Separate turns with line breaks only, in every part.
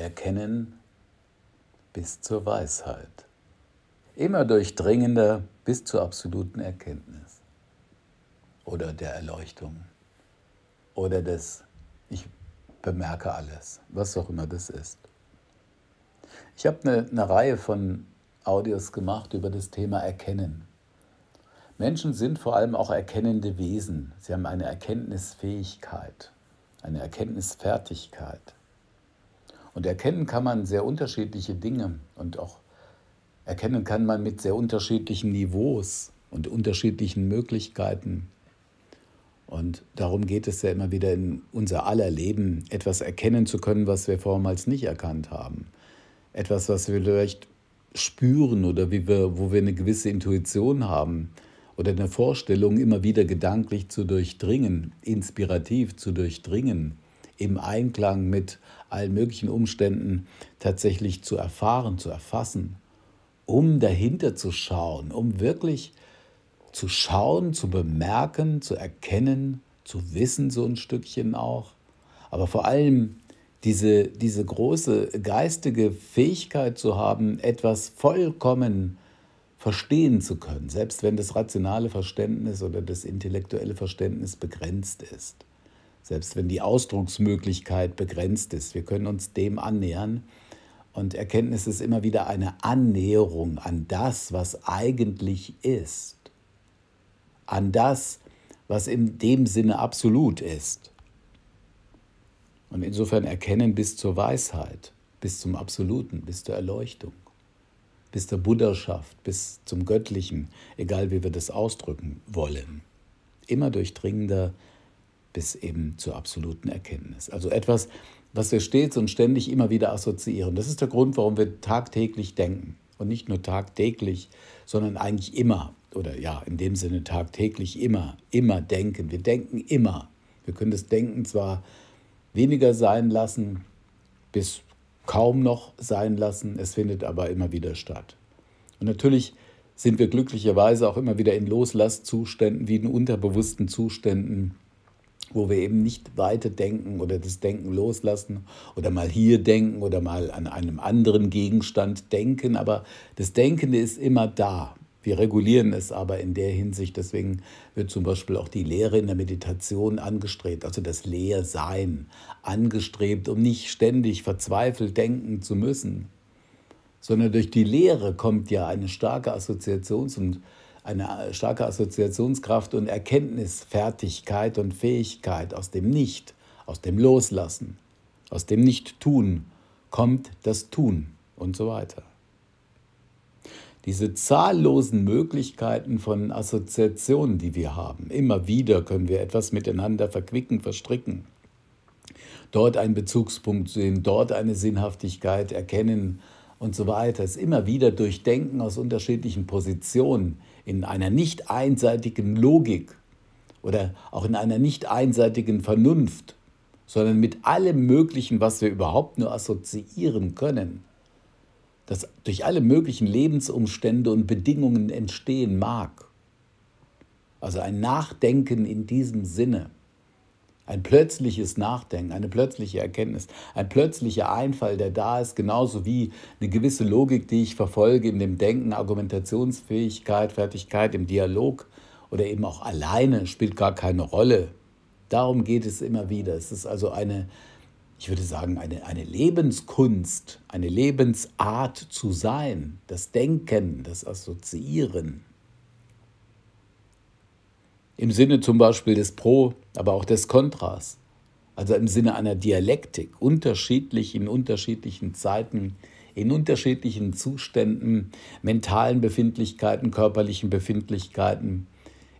Erkennen bis zur Weisheit. Immer durchdringender bis zur absoluten Erkenntnis oder der Erleuchtung oder des Ich bemerke alles, was auch immer das ist. Ich habe eine, eine Reihe von Audios gemacht über das Thema Erkennen. Menschen sind vor allem auch erkennende Wesen. Sie haben eine Erkenntnisfähigkeit, eine Erkenntnisfertigkeit. Und erkennen kann man sehr unterschiedliche Dinge und auch erkennen kann man mit sehr unterschiedlichen Niveaus und unterschiedlichen Möglichkeiten. Und darum geht es ja immer wieder in unser aller Leben, etwas erkennen zu können, was wir vormals nicht erkannt haben. Etwas, was wir vielleicht spüren oder wie wir, wo wir eine gewisse Intuition haben oder eine Vorstellung immer wieder gedanklich zu durchdringen, inspirativ zu durchdringen, im Einklang mit allen möglichen Umständen tatsächlich zu erfahren, zu erfassen, um dahinter zu schauen, um wirklich zu schauen, zu bemerken, zu erkennen, zu wissen so ein Stückchen auch. Aber vor allem diese, diese große geistige Fähigkeit zu haben, etwas vollkommen verstehen zu können, selbst wenn das rationale Verständnis oder das intellektuelle Verständnis begrenzt ist selbst wenn die Ausdrucksmöglichkeit begrenzt ist. Wir können uns dem annähern. Und Erkenntnis ist immer wieder eine Annäherung an das, was eigentlich ist, an das, was in dem Sinne absolut ist. Und insofern erkennen bis zur Weisheit, bis zum Absoluten, bis zur Erleuchtung, bis zur Buddhaschaft, bis zum Göttlichen, egal wie wir das ausdrücken wollen. Immer durchdringender bis eben zur absoluten Erkenntnis. Also etwas, was wir stets und ständig immer wieder assoziieren. Das ist der Grund, warum wir tagtäglich denken. Und nicht nur tagtäglich, sondern eigentlich immer. Oder ja, in dem Sinne tagtäglich immer, immer denken. Wir denken immer. Wir können das Denken zwar weniger sein lassen, bis kaum noch sein lassen, es findet aber immer wieder statt. Und natürlich sind wir glücklicherweise auch immer wieder in Loslasszuständen, wie in unterbewussten Zuständen, wo wir eben nicht weiter denken oder das Denken loslassen oder mal hier denken oder mal an einem anderen Gegenstand denken, aber das Denkende ist immer da. Wir regulieren es aber in der Hinsicht, deswegen wird zum Beispiel auch die Lehre in der Meditation angestrebt, also das Leersein angestrebt, um nicht ständig verzweifelt denken zu müssen, sondern durch die Lehre kommt ja eine starke Assoziations- und eine starke Assoziationskraft und Erkenntnisfertigkeit und Fähigkeit aus dem Nicht, aus dem Loslassen, aus dem Nicht-Tun kommt das Tun und so weiter. Diese zahllosen Möglichkeiten von Assoziationen, die wir haben, immer wieder können wir etwas miteinander verquicken, verstricken. Dort einen Bezugspunkt sehen, dort eine Sinnhaftigkeit erkennen, und so weiter. Es immer wieder durchdenken aus unterschiedlichen Positionen in einer nicht einseitigen Logik oder auch in einer nicht einseitigen Vernunft, sondern mit allem Möglichen, was wir überhaupt nur assoziieren können, das durch alle möglichen Lebensumstände und Bedingungen entstehen mag. Also ein Nachdenken in diesem Sinne ein plötzliches Nachdenken, eine plötzliche Erkenntnis, ein plötzlicher Einfall, der da ist, genauso wie eine gewisse Logik, die ich verfolge in dem Denken, Argumentationsfähigkeit, Fertigkeit im Dialog oder eben auch alleine spielt gar keine Rolle. Darum geht es immer wieder. Es ist also eine, ich würde sagen, eine, eine Lebenskunst, eine Lebensart zu sein, das Denken, das Assoziieren. Im Sinne zum Beispiel des Pro- aber auch des Kontras. Also im Sinne einer Dialektik, unterschiedlich in unterschiedlichen Zeiten, in unterschiedlichen Zuständen, mentalen Befindlichkeiten, körperlichen Befindlichkeiten,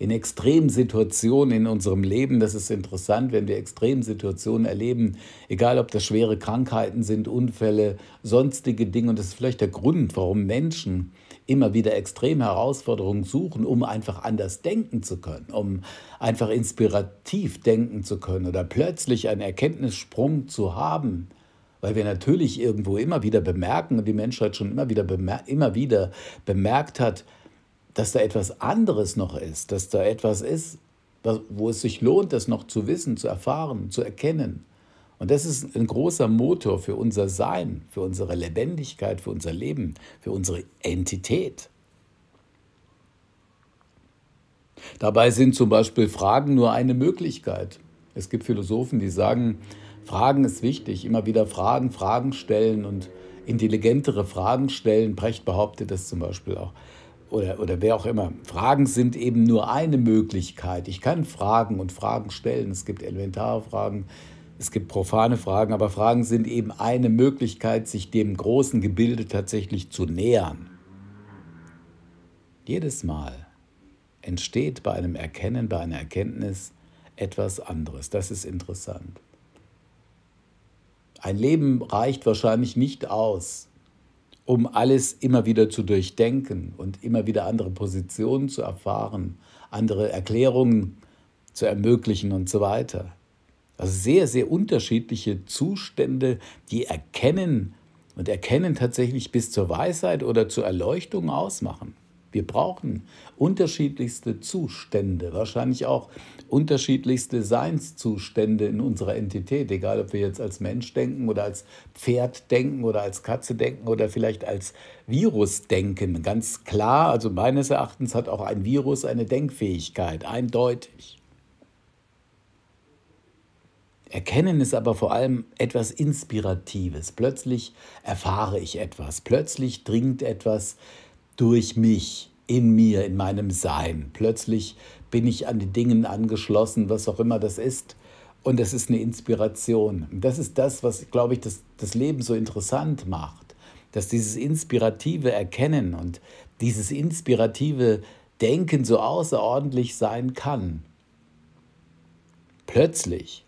in Extremsituationen in unserem Leben. Das ist interessant, wenn wir Extremsituationen erleben, egal ob das schwere Krankheiten sind, Unfälle, sonstige Dinge. Und das ist vielleicht der Grund, warum Menschen immer wieder extreme Herausforderungen suchen, um einfach anders denken zu können, um einfach inspirativ denken zu können oder plötzlich einen Erkenntnissprung zu haben, weil wir natürlich irgendwo immer wieder bemerken und die Menschheit schon immer wieder, immer wieder bemerkt hat, dass da etwas anderes noch ist, dass da etwas ist, wo es sich lohnt, das noch zu wissen, zu erfahren, zu erkennen. Und das ist ein großer Motor für unser Sein, für unsere Lebendigkeit, für unser Leben, für unsere Entität. Dabei sind zum Beispiel Fragen nur eine Möglichkeit. Es gibt Philosophen, die sagen, Fragen ist wichtig, immer wieder Fragen, Fragen stellen und intelligentere Fragen stellen. Brecht behauptet das zum Beispiel auch. Oder, oder wer auch immer. Fragen sind eben nur eine Möglichkeit. Ich kann Fragen und Fragen stellen. Es gibt elementare Fragen, es gibt profane Fragen, aber Fragen sind eben eine Möglichkeit, sich dem großen Gebilde tatsächlich zu nähern. Jedes Mal entsteht bei einem Erkennen, bei einer Erkenntnis etwas anderes. Das ist interessant. Ein Leben reicht wahrscheinlich nicht aus, um alles immer wieder zu durchdenken und immer wieder andere Positionen zu erfahren, andere Erklärungen zu ermöglichen und so weiter. Also sehr, sehr unterschiedliche Zustände, die erkennen und erkennen tatsächlich bis zur Weisheit oder zur Erleuchtung ausmachen. Wir brauchen unterschiedlichste Zustände, wahrscheinlich auch unterschiedlichste Seinszustände in unserer Entität, egal ob wir jetzt als Mensch denken oder als Pferd denken oder als Katze denken oder vielleicht als Virus denken. Ganz klar, also meines Erachtens hat auch ein Virus eine Denkfähigkeit, eindeutig. Erkennen ist aber vor allem etwas Inspiratives. Plötzlich erfahre ich etwas. Plötzlich dringt etwas durch mich, in mir, in meinem Sein. Plötzlich bin ich an die Dingen angeschlossen, was auch immer das ist. Und das ist eine Inspiration. Das ist das, was, glaube ich, das, das Leben so interessant macht. Dass dieses inspirative Erkennen und dieses inspirative Denken so außerordentlich sein kann. Plötzlich.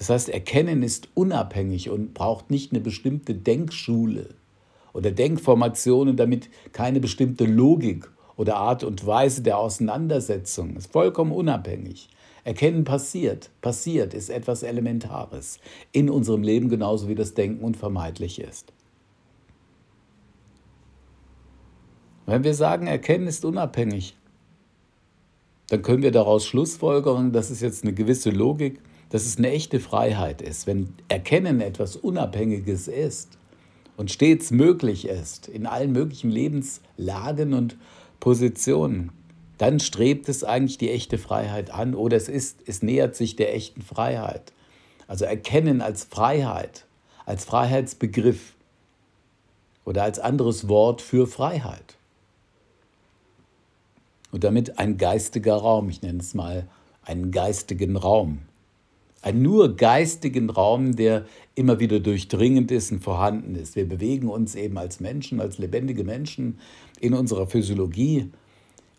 Das heißt, Erkennen ist unabhängig und braucht nicht eine bestimmte Denkschule oder Denkformationen, damit keine bestimmte Logik oder Art und Weise der Auseinandersetzung ist vollkommen unabhängig. Erkennen passiert, passiert ist etwas Elementares in unserem Leben genauso wie das Denken unvermeidlich ist. Wenn wir sagen, Erkennen ist unabhängig, dann können wir daraus Schlussfolgerungen, das ist jetzt eine gewisse Logik dass es eine echte Freiheit ist, wenn Erkennen etwas Unabhängiges ist und stets möglich ist in allen möglichen Lebenslagen und Positionen, dann strebt es eigentlich die echte Freiheit an oder es ist, es nähert sich der echten Freiheit. Also Erkennen als Freiheit, als Freiheitsbegriff oder als anderes Wort für Freiheit. Und damit ein geistiger Raum, ich nenne es mal einen geistigen Raum einen nur geistigen Raum, der immer wieder durchdringend ist und vorhanden ist. Wir bewegen uns eben als Menschen, als lebendige Menschen in unserer Physiologie,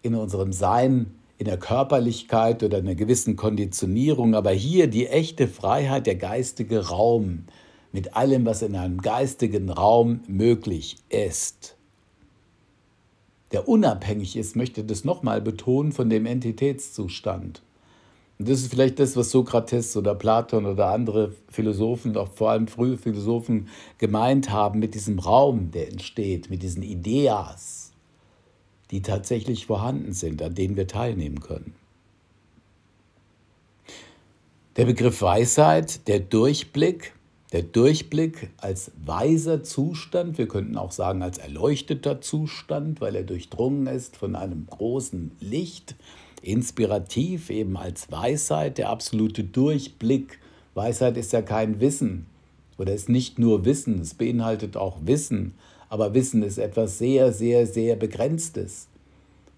in unserem Sein, in der Körperlichkeit oder in einer gewissen Konditionierung. Aber hier die echte Freiheit, der geistige Raum, mit allem, was in einem geistigen Raum möglich ist der unabhängig ist, möchte das nochmal betonen von dem Entitätszustand. Und das ist vielleicht das, was Sokrates oder Platon oder andere Philosophen, auch vor allem frühe Philosophen, gemeint haben mit diesem Raum, der entsteht, mit diesen Ideas, die tatsächlich vorhanden sind, an denen wir teilnehmen können. Der Begriff Weisheit, der Durchblick, der Durchblick als weiser Zustand, wir könnten auch sagen als erleuchteter Zustand, weil er durchdrungen ist von einem großen Licht, inspirativ eben als Weisheit, der absolute Durchblick. Weisheit ist ja kein Wissen oder ist nicht nur Wissen, es beinhaltet auch Wissen, aber Wissen ist etwas sehr, sehr, sehr Begrenztes.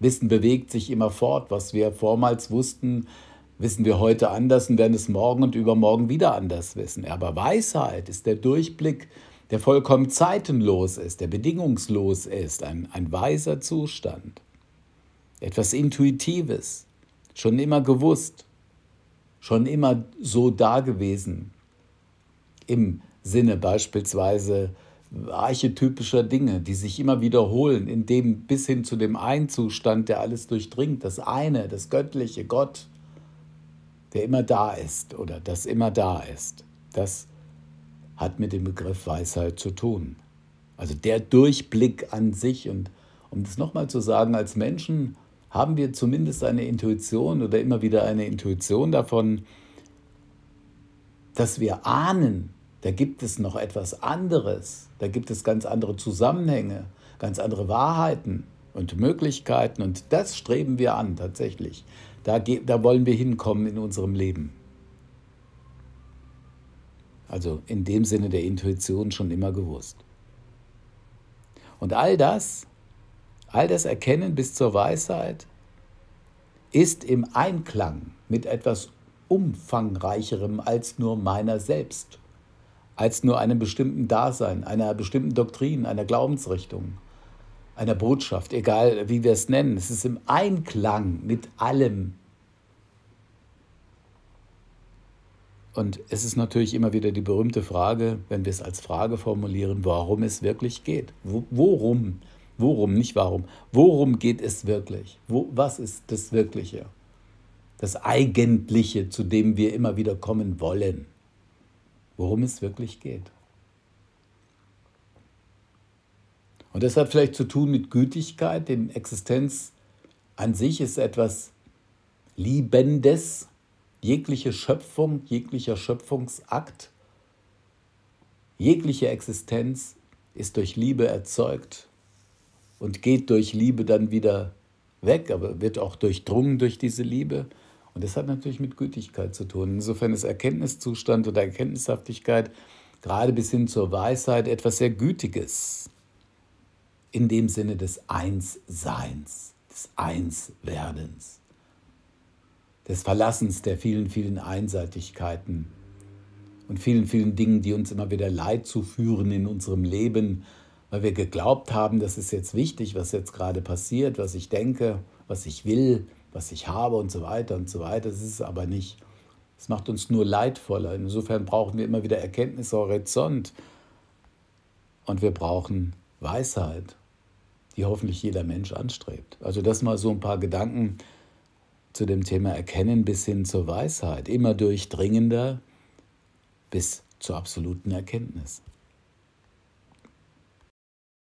Wissen bewegt sich immer fort, was wir vormals wussten, wissen wir heute anders und werden es morgen und übermorgen wieder anders wissen. Aber Weisheit ist der Durchblick, der vollkommen zeitenlos ist, der bedingungslos ist, ein, ein weiser Zustand etwas Intuitives, schon immer gewusst, schon immer so dagewesen, im Sinne beispielsweise archetypischer Dinge, die sich immer wiederholen, in dem bis hin zu dem einen Zustand, der alles durchdringt, das eine, das göttliche Gott, der immer da ist oder das immer da ist. Das hat mit dem Begriff Weisheit zu tun. Also der Durchblick an sich und um das nochmal zu sagen, als Menschen haben wir zumindest eine Intuition oder immer wieder eine Intuition davon, dass wir ahnen, da gibt es noch etwas anderes, da gibt es ganz andere Zusammenhänge, ganz andere Wahrheiten und Möglichkeiten und das streben wir an tatsächlich. Da, da wollen wir hinkommen in unserem Leben. Also in dem Sinne der Intuition schon immer gewusst. Und all das all das Erkennen bis zur Weisheit ist im Einklang mit etwas umfangreicherem als nur meiner selbst, als nur einem bestimmten Dasein, einer bestimmten Doktrin, einer Glaubensrichtung, einer Botschaft, egal wie wir es nennen. Es ist im Einklang mit allem. Und es ist natürlich immer wieder die berühmte Frage, wenn wir es als Frage formulieren, warum es wirklich geht. Worum Worum, nicht warum. Worum geht es wirklich? Wo, was ist das Wirkliche? Das Eigentliche, zu dem wir immer wieder kommen wollen. Worum es wirklich geht. Und das hat vielleicht zu tun mit Gütigkeit, denn Existenz an sich ist etwas Liebendes. Jegliche Schöpfung, jeglicher Schöpfungsakt, jegliche Existenz ist durch Liebe erzeugt und geht durch Liebe dann wieder weg, aber wird auch durchdrungen durch diese Liebe. Und das hat natürlich mit Gütigkeit zu tun. Insofern ist Erkenntniszustand oder Erkenntnishaftigkeit gerade bis hin zur Weisheit etwas sehr Gütiges. In dem Sinne des Einsseins, des Einswerdens, des Verlassens der vielen, vielen Einseitigkeiten und vielen, vielen Dingen, die uns immer wieder Leid zuführen in unserem Leben weil wir geglaubt haben, das ist jetzt wichtig, was jetzt gerade passiert, was ich denke, was ich will, was ich habe und so weiter und so weiter. Das ist es aber nicht. Es macht uns nur leidvoller. Insofern brauchen wir immer wieder Erkenntnishorizont und wir brauchen Weisheit, die hoffentlich jeder Mensch anstrebt. Also das mal so ein paar Gedanken zu dem Thema Erkennen bis hin zur Weisheit. Immer durchdringender bis zur absoluten Erkenntnis.